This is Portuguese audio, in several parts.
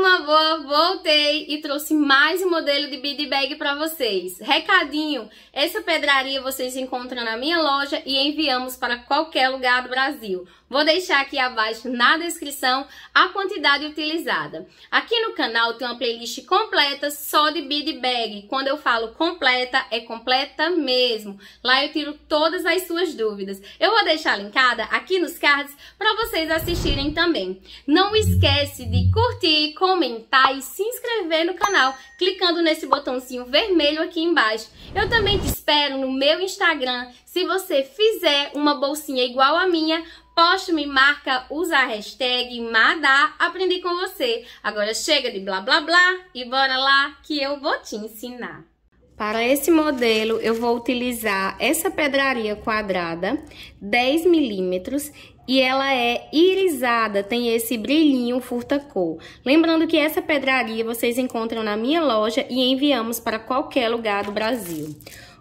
turma boa, voltei e trouxe mais um modelo de bead bag para vocês. Recadinho, essa pedraria vocês encontram na minha loja e enviamos para qualquer lugar do Brasil. Vou deixar aqui abaixo na descrição a quantidade utilizada. Aqui no canal tem uma playlist completa só de bead bag. Quando eu falo completa, é completa mesmo. Lá eu tiro todas as suas dúvidas. Eu vou deixar linkada aqui nos cards para vocês assistirem também. Não esquece de curtir, comentar e se inscrever no canal clicando nesse botãozinho vermelho aqui embaixo. Eu também te espero no meu Instagram se você fizer uma bolsinha igual a minha Poste, me marca, usa a hashtag Madá, aprendi com você. Agora chega de blá blá blá e bora lá que eu vou te ensinar. Para esse modelo, eu vou utilizar essa pedraria quadrada, 10 milímetros, e ela é irisada, tem esse brilhinho furta-cor. Lembrando que essa pedraria vocês encontram na minha loja e enviamos para qualquer lugar do Brasil.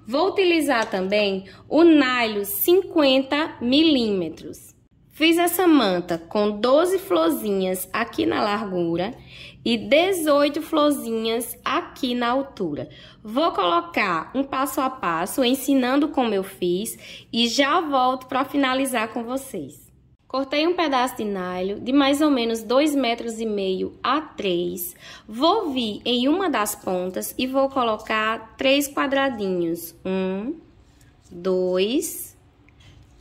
Vou utilizar também o nylon 50 milímetros. Fiz essa manta com 12 florzinhas aqui na largura e 18 florzinhas aqui na altura. Vou colocar um passo a passo ensinando como eu fiz e já volto para finalizar com vocês. Cortei um pedaço de nylon de mais ou menos 2,5 metros e meio a 3. Vou vir em uma das pontas e vou colocar três quadradinhos. Um, dois,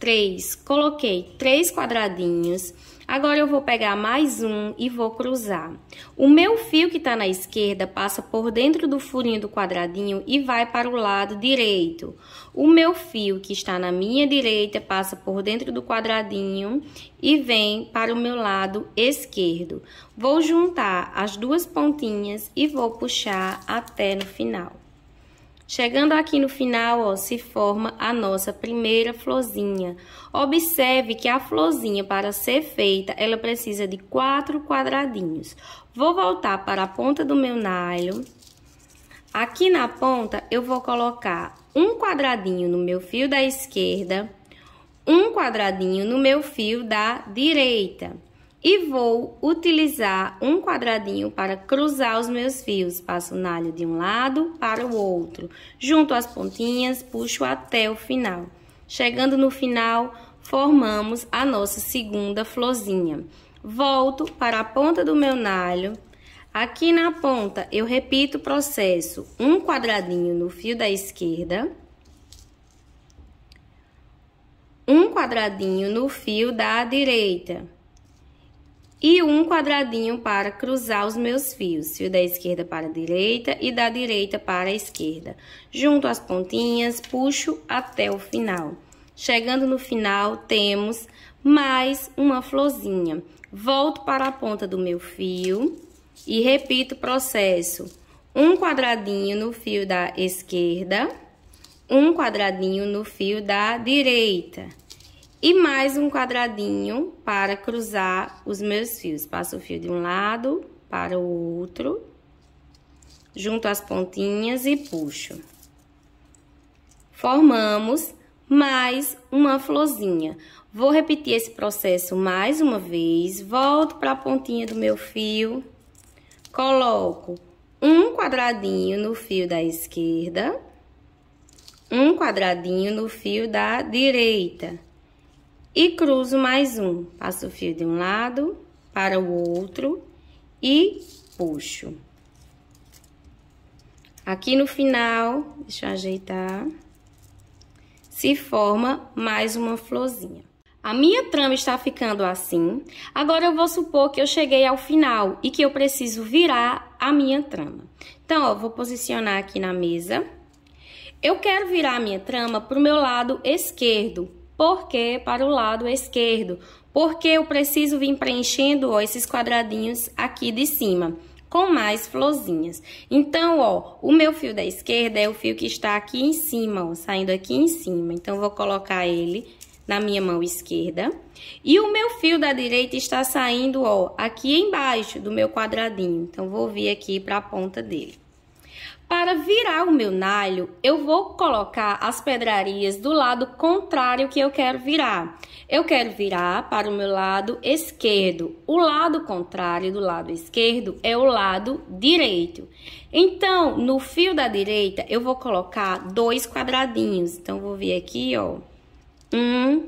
três, coloquei três quadradinhos. Agora eu vou pegar mais um e vou cruzar. O meu fio que tá na esquerda passa por dentro do furinho do quadradinho e vai para o lado direito. O meu fio que está na minha direita passa por dentro do quadradinho e vem para o meu lado esquerdo. Vou juntar as duas pontinhas e vou puxar até no final. Chegando aqui no final, ó, se forma a nossa primeira florzinha. Observe que a florzinha, para ser feita, ela precisa de quatro quadradinhos. Vou voltar para a ponta do meu nylon. Aqui na ponta, eu vou colocar um quadradinho no meu fio da esquerda, um quadradinho no meu fio da direita. E vou utilizar um quadradinho para cruzar os meus fios. Passo o nalho de um lado para o outro. Junto as pontinhas, puxo até o final. Chegando no final, formamos a nossa segunda florzinha. Volto para a ponta do meu nalho. Aqui na ponta, eu repito o processo. Um quadradinho no fio da esquerda. Um quadradinho no fio da direita e um quadradinho para cruzar os meus fios, fio da esquerda para a direita e da direita para a esquerda. Junto as pontinhas, puxo até o final. Chegando no final, temos mais uma florzinha. Volto para a ponta do meu fio e repito o processo. Um quadradinho no fio da esquerda, um quadradinho no fio da direita e mais um quadradinho para cruzar os meus fios. Passo o fio de um lado para o outro, junto as pontinhas e puxo. Formamos mais uma florzinha. Vou repetir esse processo mais uma vez. Volto para a pontinha do meu fio. Coloco um quadradinho no fio da esquerda. Um quadradinho no fio da direita e cruzo mais um. Passo o fio de um lado para o outro e puxo. Aqui no final, deixa eu ajeitar, se forma mais uma florzinha. A minha trama está ficando assim. Agora, eu vou supor que eu cheguei ao final e que eu preciso virar a minha trama. Então, ó, vou posicionar aqui na mesa. Eu quero virar a minha trama para o meu lado esquerdo, por que para o lado esquerdo? Porque eu preciso vir preenchendo ó, esses quadradinhos aqui de cima com mais florzinhas. Então, ó, o meu fio da esquerda é o fio que está aqui em cima, ó, saindo aqui em cima. Então, vou colocar ele na minha mão esquerda. E o meu fio da direita está saindo, ó, aqui embaixo do meu quadradinho. Então, vou vir aqui para a ponta dele. Para virar o meu nalho, eu vou colocar as pedrarias do lado contrário que eu quero virar. Eu quero virar para o meu lado esquerdo. O lado contrário do lado esquerdo é o lado direito. Então, no fio da direita, eu vou colocar dois quadradinhos. Então, vou vir aqui, ó. Um,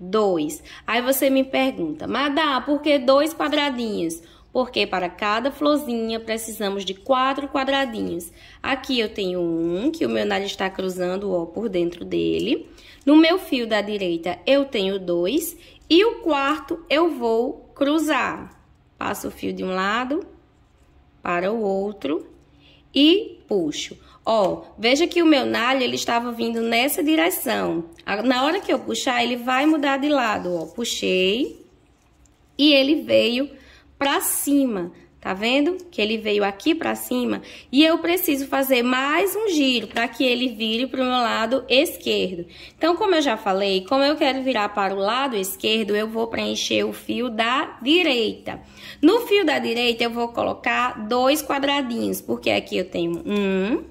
dois. Aí você me pergunta, Madá, por que dois quadradinhos? porque para cada florzinha precisamos de quatro quadradinhos. Aqui eu tenho um, que o meu nariz está cruzando, ó, por dentro dele. No meu fio da direita eu tenho dois e o quarto eu vou cruzar. Passo o fio de um lado para o outro e puxo. Ó, veja que o meu nalho, ele estava vindo nessa direção. Na hora que eu puxar, ele vai mudar de lado, ó. Puxei e ele veio para cima. Tá vendo? Que ele veio aqui para cima. E eu preciso fazer mais um giro para que ele vire para o meu lado esquerdo. Então, como eu já falei, como eu quero virar para o lado esquerdo, eu vou preencher o fio da direita. No fio da direita, eu vou colocar dois quadradinhos, porque aqui eu tenho um,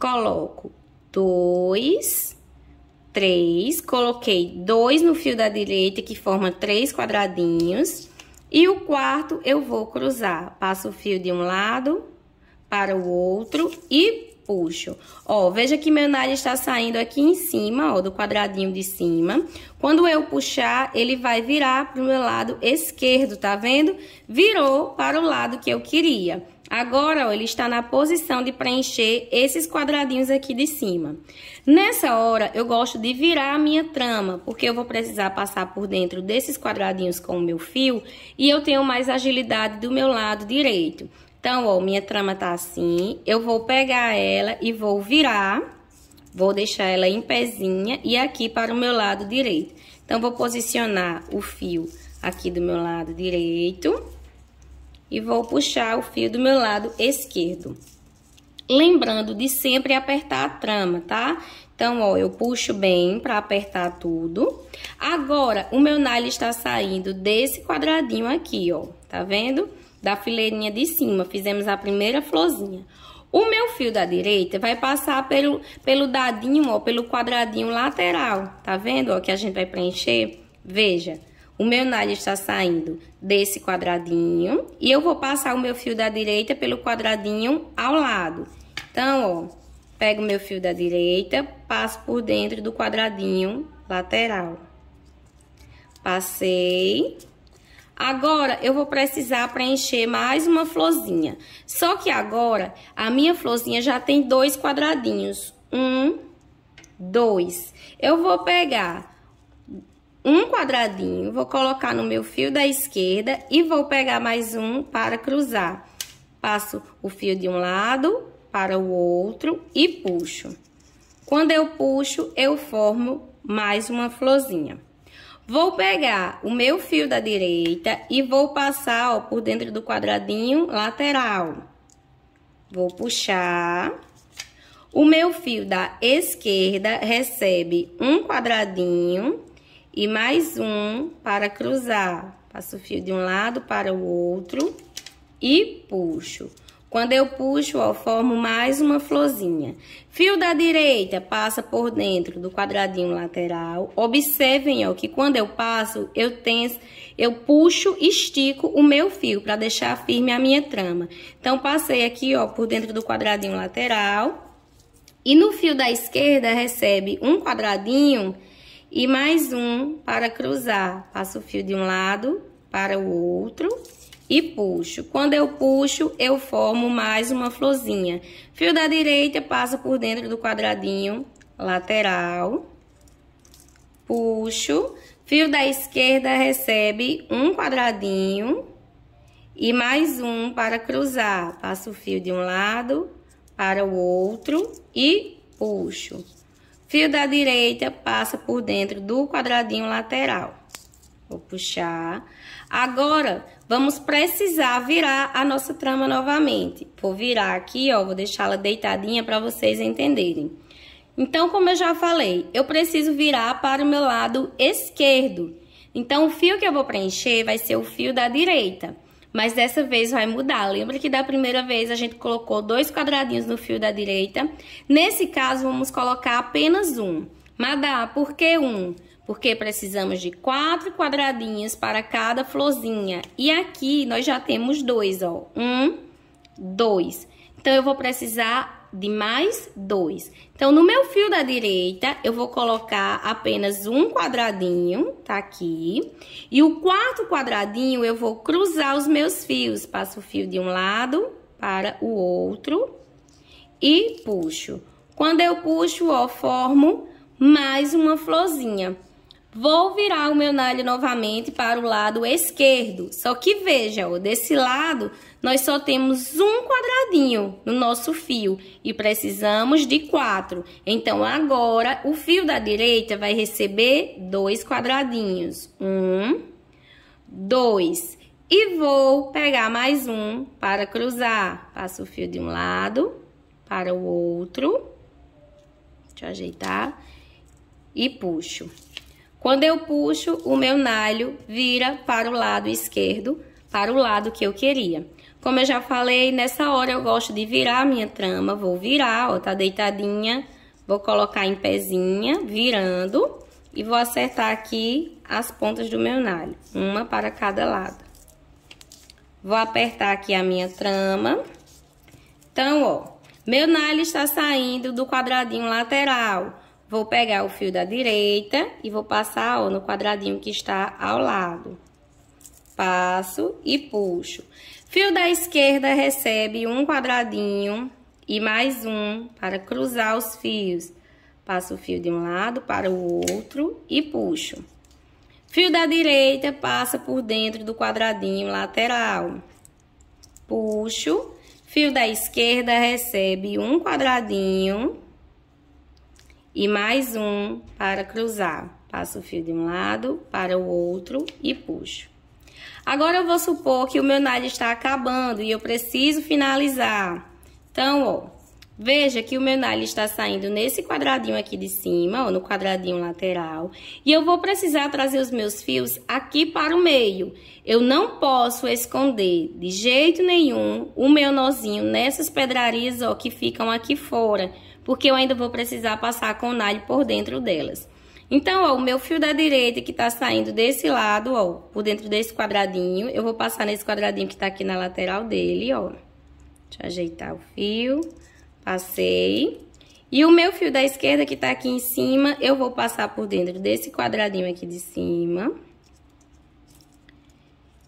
coloco dois, três, coloquei dois no fio da direita, que forma três quadradinhos e o quarto eu vou cruzar. Passo o fio de um lado para o outro e puxo. Ó, veja que meu nalho está saindo aqui em cima, ó, do quadradinho de cima. Quando eu puxar, ele vai virar para o meu lado esquerdo, tá vendo? Virou para o lado que eu queria. Agora, ó, ele está na posição de preencher esses quadradinhos aqui de cima. Nessa hora, eu gosto de virar a minha trama, porque eu vou precisar passar por dentro desses quadradinhos com o meu fio e eu tenho mais agilidade do meu lado direito. Então, ó, minha trama tá assim, eu vou pegar ela e vou virar, vou deixar ela em pezinha e aqui para o meu lado direito. Então, vou posicionar o fio aqui do meu lado direito e vou puxar o fio do meu lado esquerdo. Lembrando de sempre apertar a trama, tá? Então, ó, eu puxo bem pra apertar tudo. Agora, o meu nalho está saindo desse quadradinho aqui, ó. Tá vendo? Da fileirinha de cima, fizemos a primeira florzinha. O meu fio da direita vai passar pelo, pelo dadinho, ó, pelo quadradinho lateral. Tá vendo, ó, que a gente vai preencher? Veja. Veja. O meu nalho está saindo desse quadradinho e eu vou passar o meu fio da direita pelo quadradinho ao lado. Então, ó, pego o meu fio da direita, passo por dentro do quadradinho lateral. Passei. Agora, eu vou precisar preencher mais uma florzinha. Só que agora, a minha florzinha já tem dois quadradinhos. Um, dois. Eu vou pegar um quadradinho, vou colocar no meu fio da esquerda e vou pegar mais um para cruzar. Passo o fio de um lado para o outro e puxo. Quando eu puxo, eu formo mais uma florzinha. Vou pegar o meu fio da direita e vou passar ó, por dentro do quadradinho lateral. Vou puxar. O meu fio da esquerda recebe um quadradinho e mais um para cruzar. Passo o fio de um lado para o outro e puxo. Quando eu puxo, ó, formo mais uma florzinha. Fio da direita passa por dentro do quadradinho lateral. Observem, ó, que quando eu passo, eu tenso, eu puxo, estico o meu fio para deixar firme a minha trama. Então, passei aqui, ó, por dentro do quadradinho lateral. E no fio da esquerda recebe um quadradinho e mais um para cruzar. Passo o fio de um lado para o outro e puxo. Quando eu puxo, eu formo mais uma florzinha. Fio da direita passa por dentro do quadradinho lateral. Puxo. Fio da esquerda recebe um quadradinho e mais um para cruzar. Passo o fio de um lado para o outro e puxo. Fio da direita passa por dentro do quadradinho lateral. Vou puxar. Agora, vamos precisar virar a nossa trama novamente. Vou virar aqui, ó, vou deixá-la deitadinha para vocês entenderem. Então, como eu já falei, eu preciso virar para o meu lado esquerdo. Então, o fio que eu vou preencher vai ser o fio da direita mas dessa vez vai mudar. Lembra que da primeira vez a gente colocou dois quadradinhos no fio da direita? Nesse caso, vamos colocar apenas um. Madá, por que um? Porque precisamos de quatro quadradinhos para cada florzinha. E aqui nós já temos dois, ó. Um, dois. Então, eu vou precisar de mais dois. Então, no meu fio da direita, eu vou colocar apenas um quadradinho, tá aqui. E o quarto quadradinho, eu vou cruzar os meus fios. Passo o fio de um lado para o outro e puxo. Quando eu puxo, ó, formo mais uma florzinha. Vou virar o meu nalho novamente para o lado esquerdo. Só que veja, ó, desse lado nós só temos um quadradinho no nosso fio e precisamos de quatro. Então, agora, o fio da direita vai receber dois quadradinhos. Um, dois. E vou pegar mais um para cruzar. Passo o fio de um lado para o outro. Deixa eu ajeitar. E puxo. Quando eu puxo, o meu nalho vira para o lado esquerdo, para o lado que eu queria. Como eu já falei, nessa hora eu gosto de virar a minha trama. Vou virar, ó, tá deitadinha. Vou colocar em pezinha, virando. E vou acertar aqui as pontas do meu nalho. Uma para cada lado. Vou apertar aqui a minha trama. Então, ó, meu nalho está saindo do quadradinho lateral. Vou pegar o fio da direita e vou passar, ó, no quadradinho que está ao lado. Passo e puxo. Fio da esquerda recebe um quadradinho e mais um para cruzar os fios. Passo o fio de um lado para o outro e puxo. Fio da direita passa por dentro do quadradinho lateral. Puxo. Fio da esquerda recebe um quadradinho e mais um para cruzar. Passo o fio de um lado para o outro e puxo. Agora eu vou supor que o meu nalho está acabando e eu preciso finalizar. Então, ó, veja que o meu nalho está saindo nesse quadradinho aqui de cima, ó, no quadradinho lateral. E eu vou precisar trazer os meus fios aqui para o meio. Eu não posso esconder de jeito nenhum o meu nozinho nessas pedrarias, ó, que ficam aqui fora. Porque eu ainda vou precisar passar com o nalho por dentro delas. Então, ó, o meu fio da direita que tá saindo desse lado, ó, por dentro desse quadradinho, eu vou passar nesse quadradinho que tá aqui na lateral dele, ó. Deixa eu ajeitar o fio, passei. E o meu fio da esquerda que tá aqui em cima, eu vou passar por dentro desse quadradinho aqui de cima.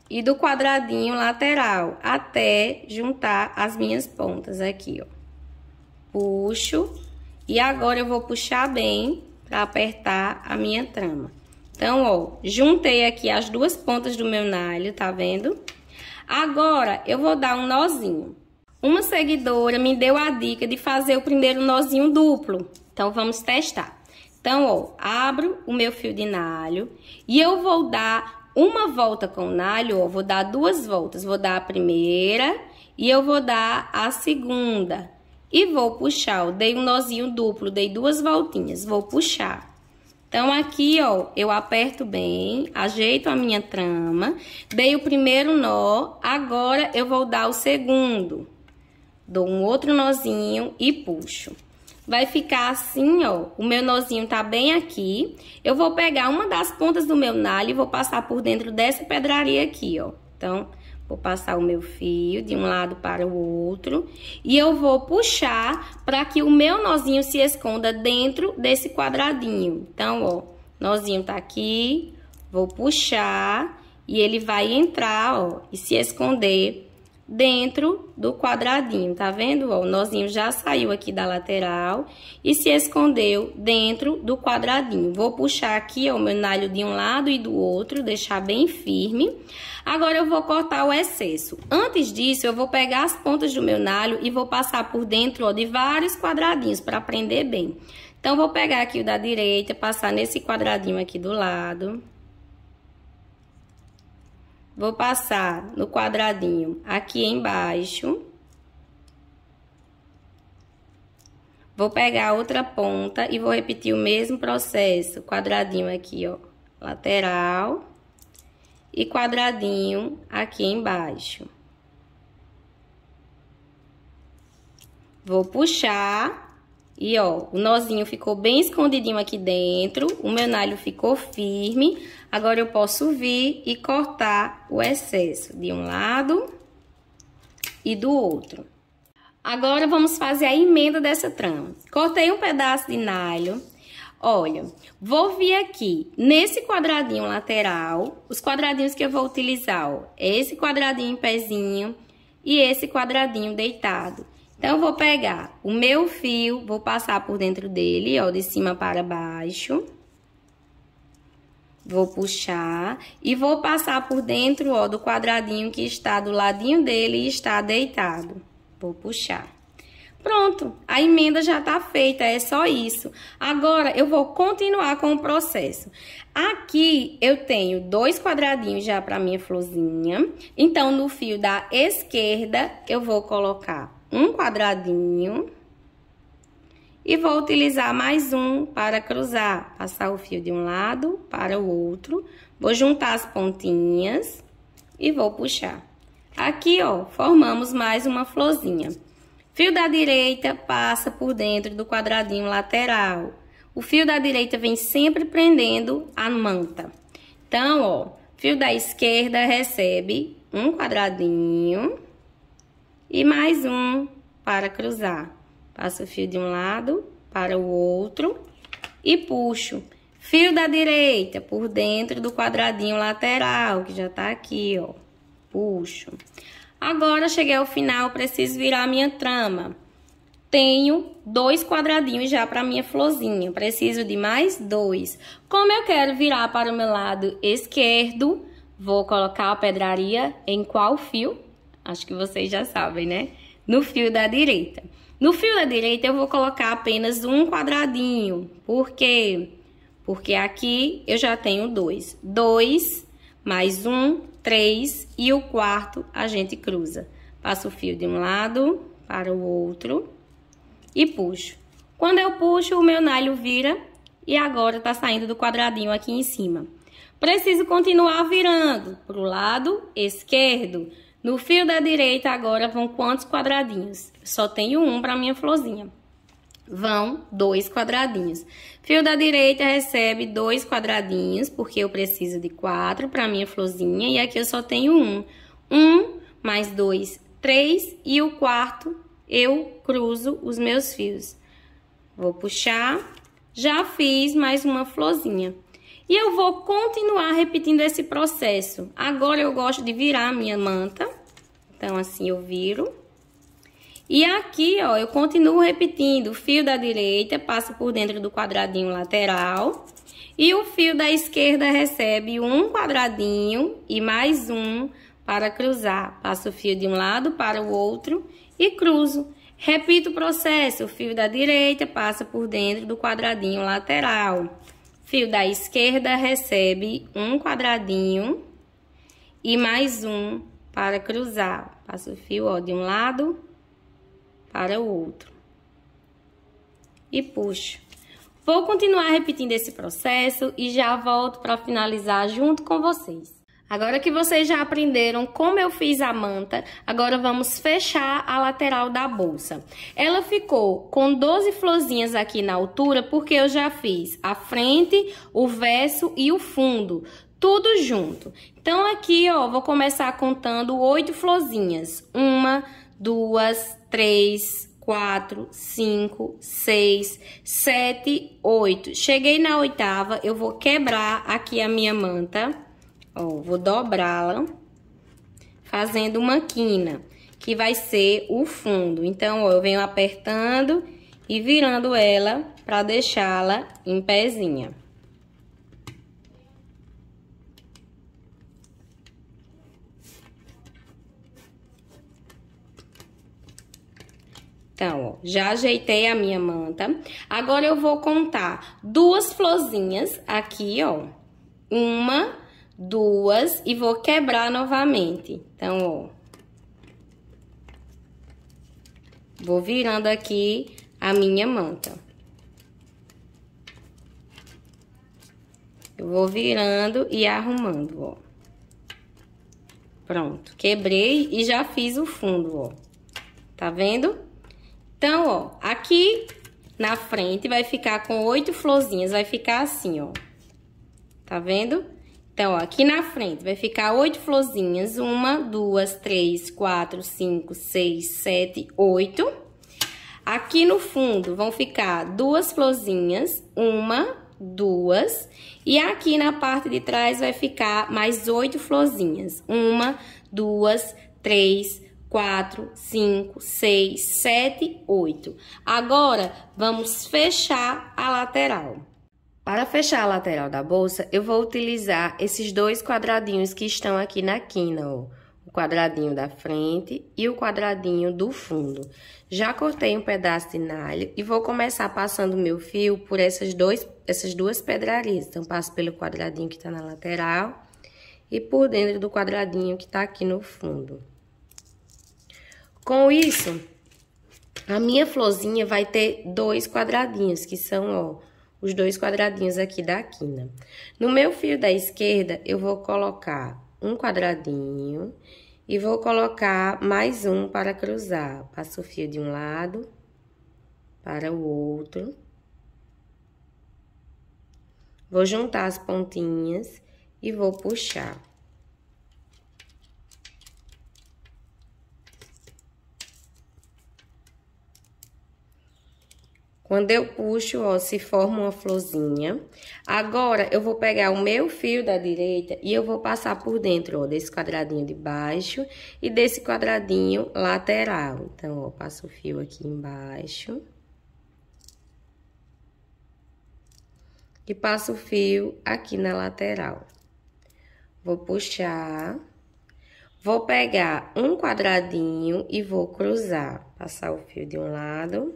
E do quadradinho lateral, até juntar as minhas pontas aqui, ó. Puxo. E agora eu vou puxar bem para apertar a minha trama. Então, ó, juntei aqui as duas pontas do meu nalho, tá vendo? Agora, eu vou dar um nozinho. Uma seguidora me deu a dica de fazer o primeiro nozinho duplo. Então, vamos testar. Então, ó, abro o meu fio de nalho e eu vou dar uma volta com o nalho, ó, vou dar duas voltas. Vou dar a primeira e eu vou dar a segunda e vou puxar, ó, dei um nozinho duplo, dei duas voltinhas, vou puxar. Então, aqui, ó, eu aperto bem, ajeito a minha trama, dei o primeiro nó, agora eu vou dar o segundo. Dou um outro nozinho e puxo. Vai ficar assim, ó, o meu nozinho tá bem aqui. Eu vou pegar uma das pontas do meu nalho e vou passar por dentro dessa pedraria aqui, ó. Então, Vou passar o meu fio de um lado para o outro e eu vou puxar para que o meu nozinho se esconda dentro desse quadradinho. Então, ó, nozinho tá aqui, vou puxar e ele vai entrar, ó, e se esconder dentro do quadradinho, tá vendo? Ó, o nozinho já saiu aqui da lateral e se escondeu dentro do quadradinho. Vou puxar aqui ó, o meu nalho de um lado e do outro, deixar bem firme. Agora, eu vou cortar o excesso. Antes disso, eu vou pegar as pontas do meu nalho e vou passar por dentro ó, de vários quadradinhos para prender bem. Então, vou pegar aqui o da direita, passar nesse quadradinho aqui do lado. Vou passar no quadradinho aqui embaixo. Vou pegar outra ponta e vou repetir o mesmo processo. Quadradinho aqui, ó, lateral e quadradinho aqui embaixo. Vou puxar e, ó, o nozinho ficou bem escondidinho aqui dentro, o meu nalho ficou firme. Agora, eu posso vir e cortar o excesso de um lado e do outro. Agora, vamos fazer a emenda dessa trama. Cortei um pedaço de nalho. Olha, vou vir aqui nesse quadradinho lateral, os quadradinhos que eu vou utilizar, ó, esse quadradinho em pezinho e esse quadradinho deitado. Então, eu vou pegar o meu fio, vou passar por dentro dele, ó, de cima para baixo. Vou puxar e vou passar por dentro, ó, do quadradinho que está do ladinho dele e está deitado. Vou puxar. Pronto, a emenda já está feita, é só isso. Agora, eu vou continuar com o processo. Aqui, eu tenho dois quadradinhos já para minha florzinha. Então, no fio da esquerda, eu vou colocar um quadradinho e vou utilizar mais um para cruzar, passar o fio de um lado para o outro, vou juntar as pontinhas e vou puxar. Aqui, ó, formamos mais uma florzinha. Fio da direita passa por dentro do quadradinho lateral. O fio da direita vem sempre prendendo a manta. Então, ó, fio da esquerda recebe um quadradinho e mais um para cruzar. Passo o fio de um lado para o outro e puxo. Fio da direita por dentro do quadradinho lateral, que já tá aqui, ó. Puxo. Agora, cheguei ao final, preciso virar a minha trama. Tenho dois quadradinhos já para minha florzinha. Preciso de mais dois. Como eu quero virar para o meu lado esquerdo, vou colocar a pedraria em qual fio? Acho que vocês já sabem, né? No fio da direita. No fio da direita eu vou colocar apenas um quadradinho. Por quê? Porque aqui eu já tenho dois. Dois, mais um, três e o quarto a gente cruza. Passo o fio de um lado para o outro e puxo. Quando eu puxo, o meu nalho vira e agora tá saindo do quadradinho aqui em cima. Preciso continuar virando para o lado esquerdo no fio da direita agora vão quantos quadradinhos? só tenho um para minha florzinha. Vão dois quadradinhos. Fio da direita recebe dois quadradinhos, porque eu preciso de quatro para minha florzinha. E aqui eu só tenho um. Um mais dois, três. E o quarto eu cruzo os meus fios. Vou puxar. Já fiz mais uma florzinha. E eu vou continuar repetindo esse processo. Agora eu gosto de virar a minha manta então, assim eu viro. E aqui, ó, eu continuo repetindo. O fio da direita passa por dentro do quadradinho lateral. E o fio da esquerda recebe um quadradinho e mais um para cruzar. Passo o fio de um lado para o outro e cruzo. Repito o processo. O fio da direita passa por dentro do quadradinho lateral. Fio da esquerda recebe um quadradinho e mais um para cruzar. Passo o fio, ó, de um lado para o outro. E puxo. Vou continuar repetindo esse processo e já volto para finalizar junto com vocês. Agora que vocês já aprenderam como eu fiz a manta, agora vamos fechar a lateral da bolsa. Ela ficou com 12 florzinhas aqui na altura, porque eu já fiz a frente, o verso e o fundo tudo junto. Então, aqui, ó, vou começar contando oito florzinhas. Uma, duas, três, quatro, cinco, seis, sete, oito. Cheguei na oitava, eu vou quebrar aqui a minha manta, ó, vou dobrá-la, fazendo uma quina, que vai ser o fundo. Então, ó, eu venho apertando e virando ela para deixá-la em pezinha. Então, ó, já ajeitei a minha manta. Agora, eu vou contar duas florzinhas aqui, ó. Uma, duas, e vou quebrar novamente. Então, ó. Vou virando aqui a minha manta. Eu vou virando e arrumando, ó. Pronto, quebrei e já fiz o fundo, ó. Tá vendo? Então, ó, aqui na frente vai ficar com oito florzinhas, vai ficar assim, ó. Tá vendo? Então, ó, aqui na frente vai ficar oito florzinhas. Uma, duas, três, quatro, cinco, seis, sete, oito. Aqui no fundo vão ficar duas florzinhas, uma, duas. E aqui na parte de trás vai ficar mais oito florzinhas. Uma, duas, três, 4, 5, 6, 7, 8. Agora, vamos fechar a lateral. Para fechar a lateral da bolsa, eu vou utilizar esses dois quadradinhos que estão aqui na quina, ó. O quadradinho da frente e o quadradinho do fundo. Já cortei um pedaço de nalho e vou começar passando meu fio por essas, dois, essas duas pedrarias. Então, passo pelo quadradinho que tá na lateral e por dentro do quadradinho que tá aqui no fundo. Com isso, a minha florzinha vai ter dois quadradinhos, que são, ó, os dois quadradinhos aqui da quina. No meu fio da esquerda, eu vou colocar um quadradinho e vou colocar mais um para cruzar. Passo o fio de um lado para o outro. Vou juntar as pontinhas e vou puxar. Quando eu puxo, ó, se forma uma florzinha. Agora, eu vou pegar o meu fio da direita e eu vou passar por dentro, ó, desse quadradinho de baixo e desse quadradinho lateral. Então, ó, passo o fio aqui embaixo. E passo o fio aqui na lateral. Vou puxar. Vou pegar um quadradinho e vou cruzar. Passar o fio de um lado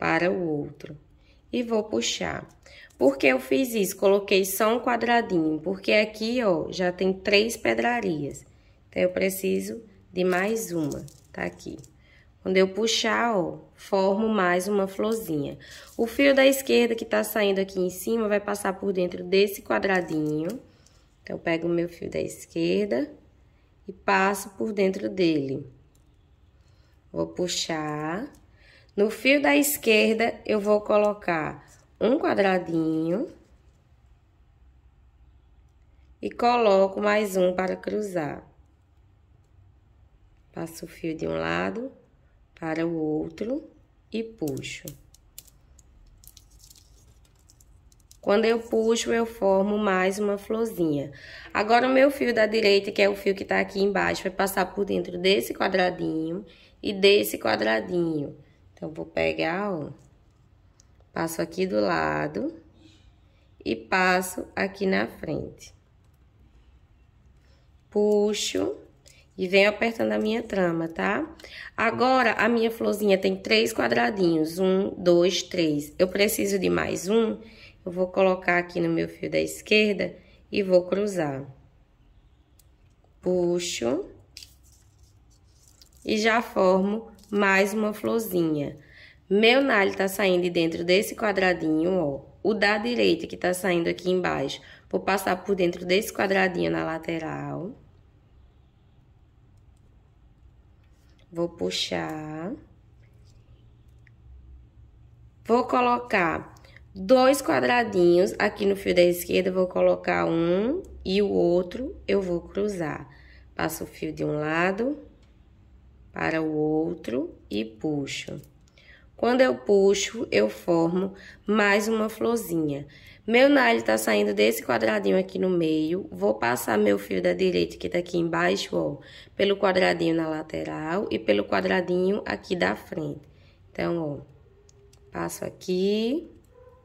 para o outro. E vou puxar. Por que eu fiz isso? Coloquei só um quadradinho, porque aqui, ó, já tem três pedrarias. Então, eu preciso de mais uma, tá aqui. Quando eu puxar, ó, formo mais uma florzinha. O fio da esquerda que tá saindo aqui em cima vai passar por dentro desse quadradinho. Então, eu pego o meu fio da esquerda e passo por dentro dele. Vou puxar no fio da esquerda, eu vou colocar um quadradinho e coloco mais um para cruzar. Passo o fio de um lado para o outro e puxo. Quando eu puxo, eu formo mais uma florzinha. Agora, o meu fio da direita, que é o fio que tá aqui embaixo, vai passar por dentro desse quadradinho e desse quadradinho. Então, vou pegar, ó, passo aqui do lado e passo aqui na frente. Puxo e venho apertando a minha trama, tá? Agora, a minha florzinha tem três quadradinhos, um, dois, três. Eu preciso de mais um, eu vou colocar aqui no meu fio da esquerda e vou cruzar. Puxo e já formo mais uma florzinha. Meu nalho tá saindo dentro desse quadradinho, ó. O da direita que tá saindo aqui embaixo, vou passar por dentro desse quadradinho na lateral. Vou puxar. Vou colocar dois quadradinhos aqui no fio da esquerda, vou colocar um e o outro eu vou cruzar. Passo o fio de um lado para o outro e puxo. Quando eu puxo, eu formo mais uma florzinha. Meu nalho tá saindo desse quadradinho aqui no meio. Vou passar meu fio da direita, que tá aqui embaixo, ó, pelo quadradinho na lateral e pelo quadradinho aqui da frente. Então, ó, passo aqui,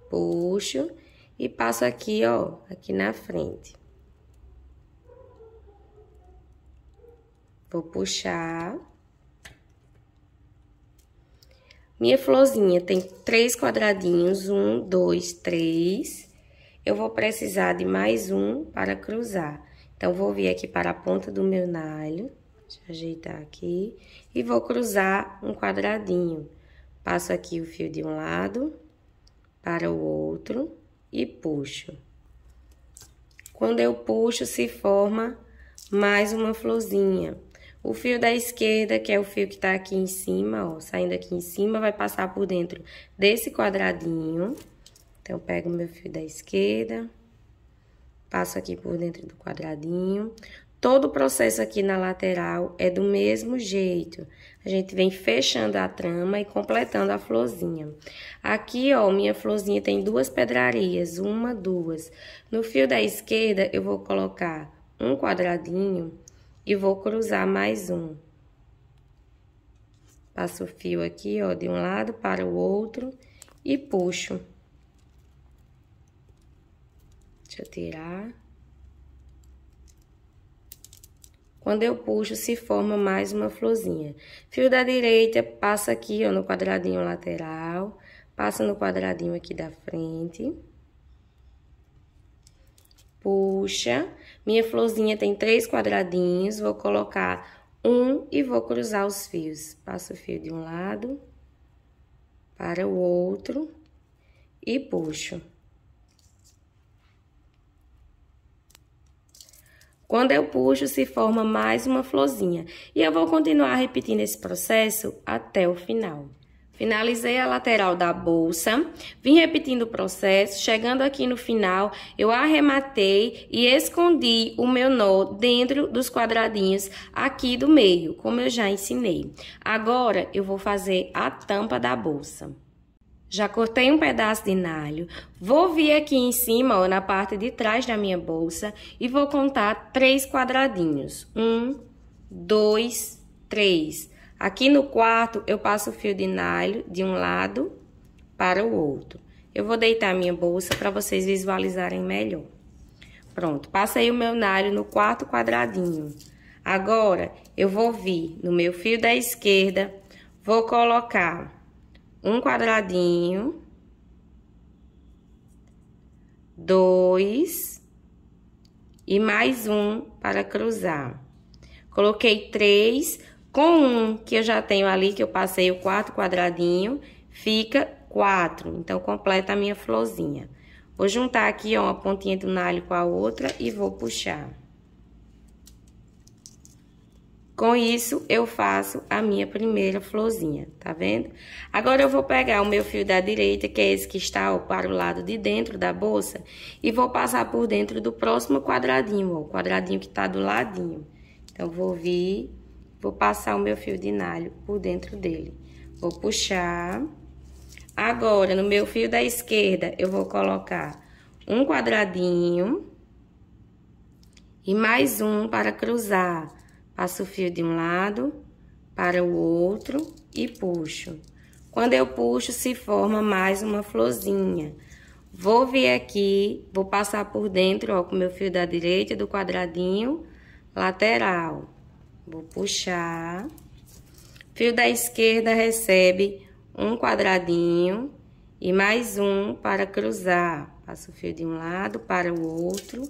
puxo e passo aqui, ó, aqui na frente. Vou puxar. Minha florzinha tem três quadradinhos, um, dois, três. Eu vou precisar de mais um para cruzar. Então, vou vir aqui para a ponta do meu nalho, deixa eu ajeitar aqui, e vou cruzar um quadradinho. Passo aqui o fio de um lado para o outro e puxo. Quando eu puxo, se forma mais uma florzinha. O fio da esquerda, que é o fio que tá aqui em cima, ó, saindo aqui em cima, vai passar por dentro desse quadradinho. Então, eu pego o meu fio da esquerda, passo aqui por dentro do quadradinho. Todo o processo aqui na lateral é do mesmo jeito. A gente vem fechando a trama e completando a florzinha. Aqui, ó, minha florzinha tem duas pedrarias, uma, duas. No fio da esquerda, eu vou colocar um quadradinho e vou cruzar mais um. Passo o fio aqui, ó, de um lado para o outro e puxo. Deixa eu tirar. Quando eu puxo, se forma mais uma florzinha. Fio da direita, passa aqui, ó, no quadradinho lateral, passa no quadradinho aqui da frente. Puxa minha florzinha tem três quadradinhos, vou colocar um e vou cruzar os fios. Passo o fio de um lado para o outro e puxo. Quando eu puxo, se forma mais uma florzinha. E eu vou continuar repetindo esse processo até o final. Finalizei a lateral da bolsa, vim repetindo o processo, chegando aqui no final, eu arrematei e escondi o meu nó dentro dos quadradinhos aqui do meio, como eu já ensinei. Agora, eu vou fazer a tampa da bolsa. Já cortei um pedaço de nalho, vou vir aqui em cima, ó, na parte de trás da minha bolsa, e vou contar três quadradinhos. Um, dois, três. Aqui no quarto, eu passo o fio de nylon de um lado para o outro. Eu vou deitar minha bolsa para vocês visualizarem melhor. Pronto, passei o meu nylon no quarto quadradinho. Agora, eu vou vir no meu fio da esquerda, vou colocar um quadradinho, dois e mais um para cruzar. Coloquei três, com um que eu já tenho ali, que eu passei o quarto quadradinho, fica quatro. Então, completa a minha florzinha. Vou juntar aqui, ó, uma pontinha do nalho com a outra e vou puxar. Com isso, eu faço a minha primeira florzinha, tá vendo? Agora, eu vou pegar o meu fio da direita, que é esse que está, ó, para o lado de dentro da bolsa, e vou passar por dentro do próximo quadradinho, ó, o quadradinho que tá do ladinho. Então, vou vir Vou passar o meu fio de nalho por dentro dele. Vou puxar. Agora, no meu fio da esquerda, eu vou colocar um quadradinho e mais um para cruzar. Passo o fio de um lado para o outro e puxo. Quando eu puxo, se forma mais uma florzinha. Vou vir aqui, vou passar por dentro, ó, com meu fio da direita do quadradinho lateral. Vou puxar. Fio da esquerda recebe um quadradinho e mais um para cruzar. Passo o fio de um lado para o outro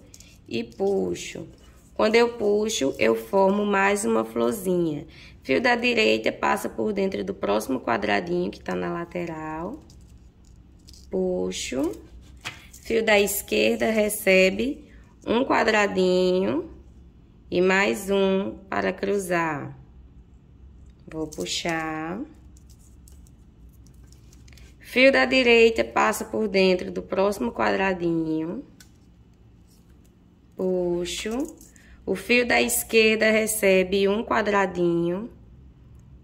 e puxo. Quando eu puxo, eu formo mais uma florzinha. Fio da direita passa por dentro do próximo quadradinho que está na lateral. Puxo. Fio da esquerda recebe um quadradinho e mais um para cruzar. Vou puxar. Fio da direita passa por dentro do próximo quadradinho. Puxo. O fio da esquerda recebe um quadradinho.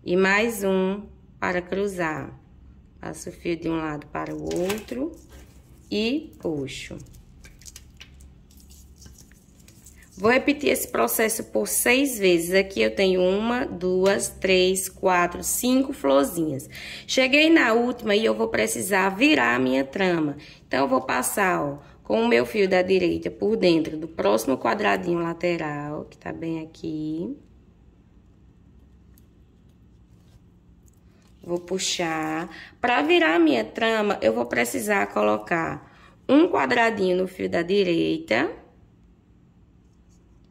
E mais um para cruzar. Passo o fio de um lado para o outro. E puxo. Vou repetir esse processo por seis vezes. Aqui eu tenho uma, duas, três, quatro, cinco florzinhas. Cheguei na última e eu vou precisar virar a minha trama. Então, eu vou passar, ó, com o meu fio da direita por dentro do próximo quadradinho lateral, que tá bem aqui. Vou puxar. Para virar a minha trama, eu vou precisar colocar um quadradinho no fio da direita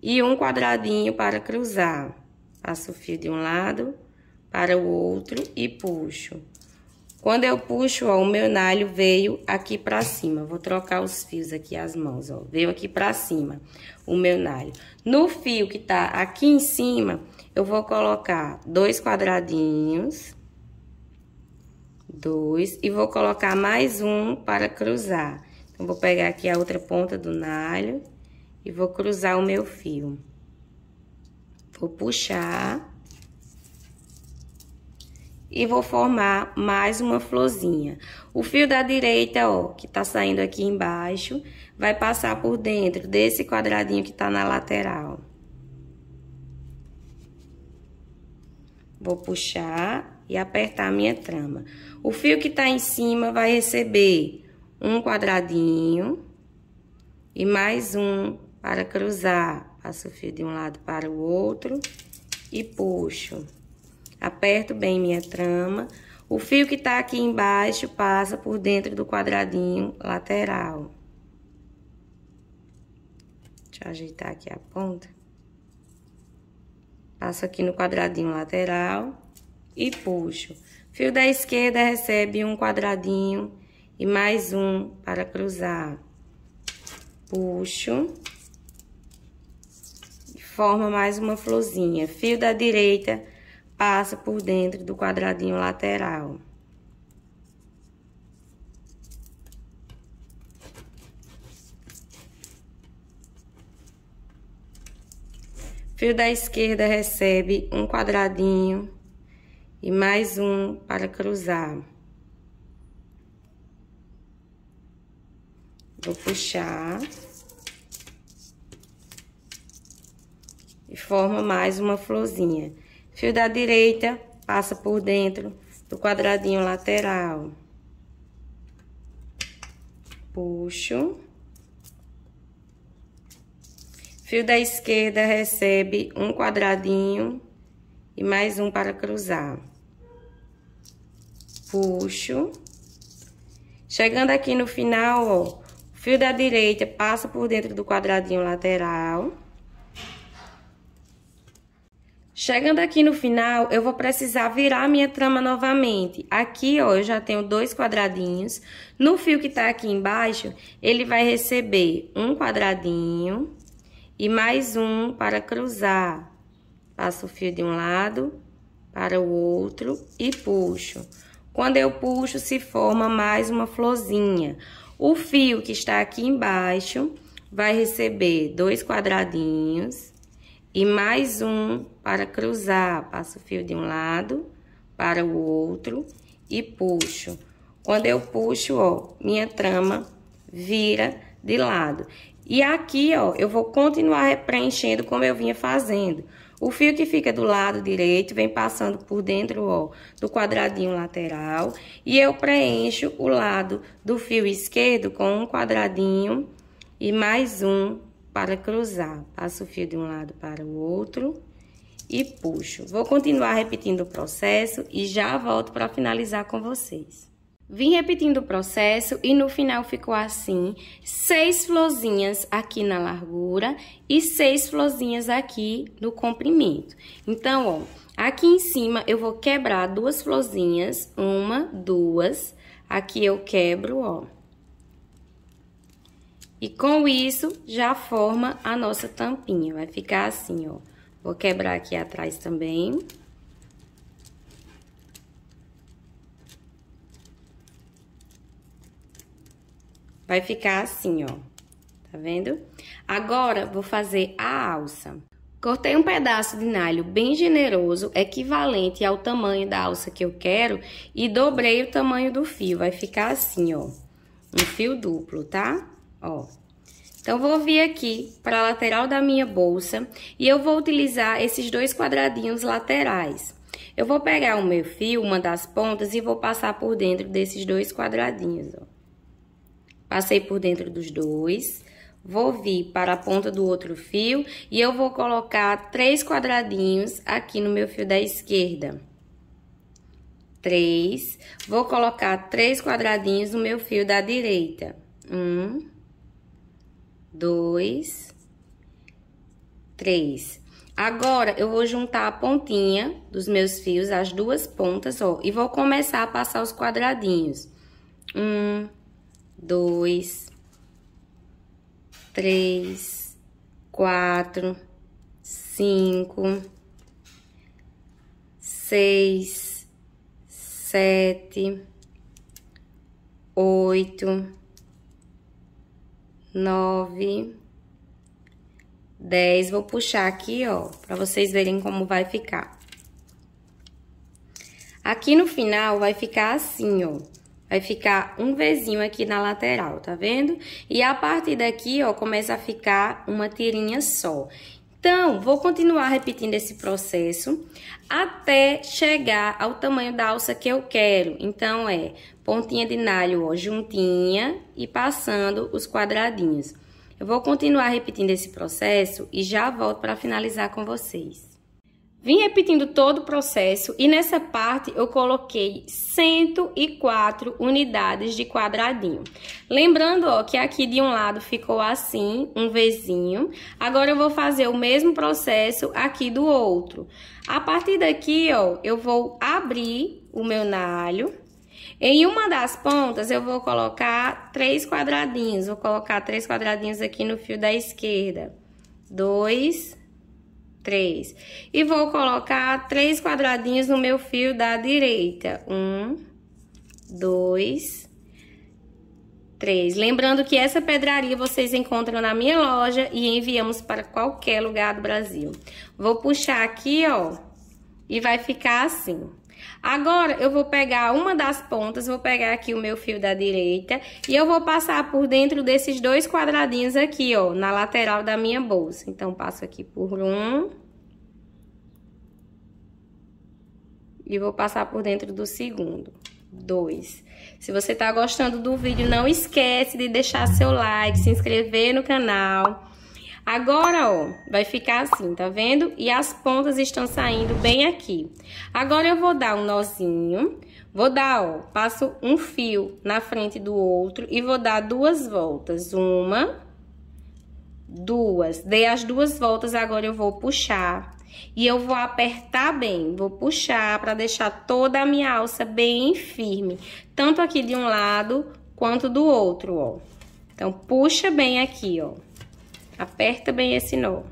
e um quadradinho para cruzar. Passo o fio de um lado para o outro e puxo. Quando eu puxo, ó, o meu nalho veio aqui pra cima. Vou trocar os fios aqui, as mãos, ó. Veio aqui pra cima o meu nalho. No fio que tá aqui em cima, eu vou colocar dois quadradinhos. Dois. E vou colocar mais um para cruzar. Então, vou pegar aqui a outra ponta do nalho e vou cruzar o meu fio. Vou puxar e vou formar mais uma florzinha. O fio da direita, ó, que tá saindo aqui embaixo, vai passar por dentro desse quadradinho que tá na lateral. Vou puxar e apertar a minha trama. O fio que tá em cima vai receber um quadradinho e mais um para cruzar, passo o fio de um lado para o outro e puxo. Aperto bem minha trama. O fio que tá aqui embaixo passa por dentro do quadradinho lateral. Deixa eu ajeitar aqui a ponta. Passo aqui no quadradinho lateral e puxo. Fio da esquerda recebe um quadradinho e mais um para cruzar. Puxo forma mais uma florzinha. Fio da direita passa por dentro do quadradinho lateral. Fio da esquerda recebe um quadradinho e mais um para cruzar. Vou puxar. e forma mais uma florzinha. Fio da direita passa por dentro do quadradinho lateral. Puxo. Fio da esquerda recebe um quadradinho e mais um para cruzar. Puxo. Chegando aqui no final, ó, o fio da direita passa por dentro do quadradinho lateral. Chegando aqui no final, eu vou precisar virar minha trama novamente. Aqui, ó, eu já tenho dois quadradinhos. No fio que tá aqui embaixo, ele vai receber um quadradinho e mais um para cruzar. Passo o fio de um lado para o outro e puxo. Quando eu puxo, se forma mais uma florzinha. O fio que está aqui embaixo vai receber dois quadradinhos e mais um para cruzar, passo o fio de um lado para o outro e puxo. Quando eu puxo, ó, minha trama vira de lado. E aqui, ó, eu vou continuar preenchendo como eu vinha fazendo. O fio que fica do lado direito vem passando por dentro, ó, do quadradinho lateral. E eu preencho o lado do fio esquerdo com um quadradinho e mais um para cruzar. Passo o fio de um lado para o outro e puxo. Vou continuar repetindo o processo e já volto para finalizar com vocês. Vim repetindo o processo e no final ficou assim, seis florzinhas aqui na largura e seis florzinhas aqui no comprimento. Então, ó, aqui em cima eu vou quebrar duas florzinhas, uma, duas, aqui eu quebro, ó, e com isso, já forma a nossa tampinha. Vai ficar assim, ó. Vou quebrar aqui atrás também. Vai ficar assim, ó. Tá vendo? Agora, vou fazer a alça. Cortei um pedaço de nalho bem generoso, equivalente ao tamanho da alça que eu quero, e dobrei o tamanho do fio. Vai ficar assim, ó. Um fio duplo, tá? ó. Então, vou vir aqui para a lateral da minha bolsa e eu vou utilizar esses dois quadradinhos laterais. Eu vou pegar o meu fio, uma das pontas, e vou passar por dentro desses dois quadradinhos, ó. Passei por dentro dos dois, vou vir para a ponta do outro fio e eu vou colocar três quadradinhos aqui no meu fio da esquerda. Três, vou colocar três quadradinhos no meu fio da direita. Um, dois, três. Agora, eu vou juntar a pontinha dos meus fios, as duas pontas, ó, e vou começar a passar os quadradinhos. Um, dois, três, quatro, cinco, seis, sete, oito, nove, dez. Vou puxar aqui, ó, pra vocês verem como vai ficar. Aqui no final vai ficar assim, ó. Vai ficar um vezinho aqui na lateral, tá vendo? E a partir daqui, ó, começa a ficar uma tirinha só. Então, vou continuar repetindo esse processo até chegar ao tamanho da alça que eu quero. Então, é pontinha de nalho, ó, juntinha e passando os quadradinhos. Eu vou continuar repetindo esse processo e já volto para finalizar com vocês. Vim repetindo todo o processo e nessa parte eu coloquei 104 unidades de quadradinho. Lembrando, ó, que aqui de um lado ficou assim, um vizinho. Agora eu vou fazer o mesmo processo aqui do outro. A partir daqui, ó, eu vou abrir o meu nalho em uma das pontas, eu vou colocar três quadradinhos. Vou colocar três quadradinhos aqui no fio da esquerda. Dois, três. E vou colocar três quadradinhos no meu fio da direita. Um, dois, três. Lembrando que essa pedraria vocês encontram na minha loja e enviamos para qualquer lugar do Brasil. Vou puxar aqui, ó, e vai ficar assim. Agora, eu vou pegar uma das pontas, vou pegar aqui o meu fio da direita e eu vou passar por dentro desses dois quadradinhos aqui, ó, na lateral da minha bolsa. Então, passo aqui por um. E vou passar por dentro do segundo. Dois. Se você tá gostando do vídeo, não esquece de deixar seu like, se inscrever no canal Agora, ó, vai ficar assim, tá vendo? E as pontas estão saindo bem aqui. Agora, eu vou dar um nozinho, vou dar, ó, passo um fio na frente do outro e vou dar duas voltas. Uma, duas. Dei as duas voltas, agora eu vou puxar. E eu vou apertar bem, vou puxar para deixar toda a minha alça bem firme. Tanto aqui de um lado, quanto do outro, ó. Então, puxa bem aqui, ó. Aperta bem esse nó.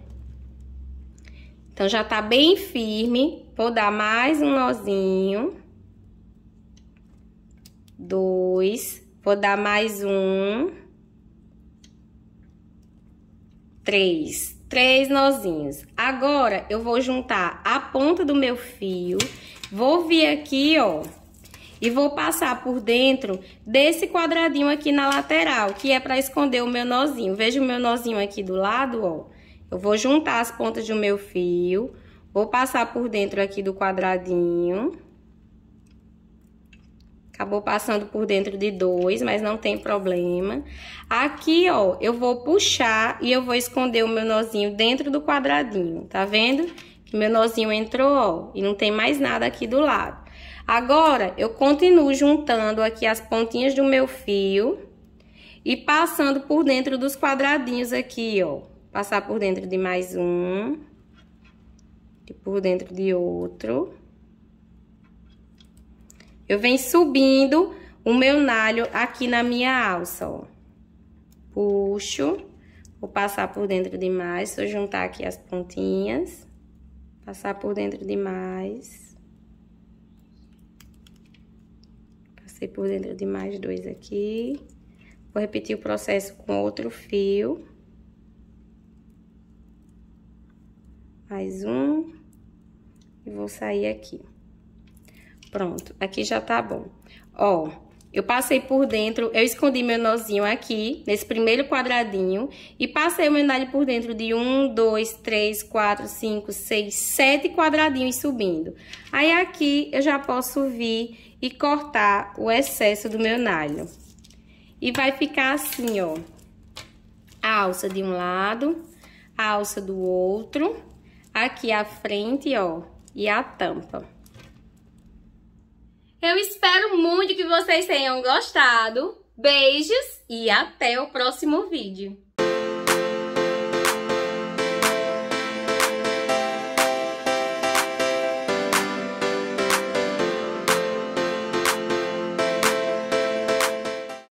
Então, já tá bem firme. Vou dar mais um nozinho. Dois. Vou dar mais um. Três. Três nozinhos. Agora, eu vou juntar a ponta do meu fio. Vou vir aqui, ó. E vou passar por dentro desse quadradinho aqui na lateral, que é para esconder o meu nozinho. Veja o meu nozinho aqui do lado, ó. Eu vou juntar as pontas do meu fio, vou passar por dentro aqui do quadradinho. Acabou passando por dentro de dois, mas não tem problema. Aqui, ó, eu vou puxar e eu vou esconder o meu nozinho dentro do quadradinho, tá vendo? Que meu nozinho entrou, ó, e não tem mais nada aqui do lado. Agora, eu continuo juntando aqui as pontinhas do meu fio e passando por dentro dos quadradinhos aqui, ó. Passar por dentro de mais um, e por dentro de outro. Eu venho subindo o meu nalho aqui na minha alça, ó. Puxo, vou passar por dentro de mais, vou juntar aqui as pontinhas, passar por dentro de mais. Passei por dentro de mais dois aqui. Vou repetir o processo com outro fio. Mais um. E vou sair aqui. Pronto, aqui já tá bom. Ó, eu passei por dentro, eu escondi meu nozinho aqui, nesse primeiro quadradinho, e passei o meu nalho por dentro de um, dois, três, quatro, cinco, seis, sete quadradinhos subindo. Aí aqui eu já posso vir e cortar o excesso do meu nylon. E vai ficar assim, ó. A alça de um lado, a alça do outro, aqui a frente, ó, e a tampa. Eu espero muito que vocês tenham gostado. Beijos e até o próximo vídeo.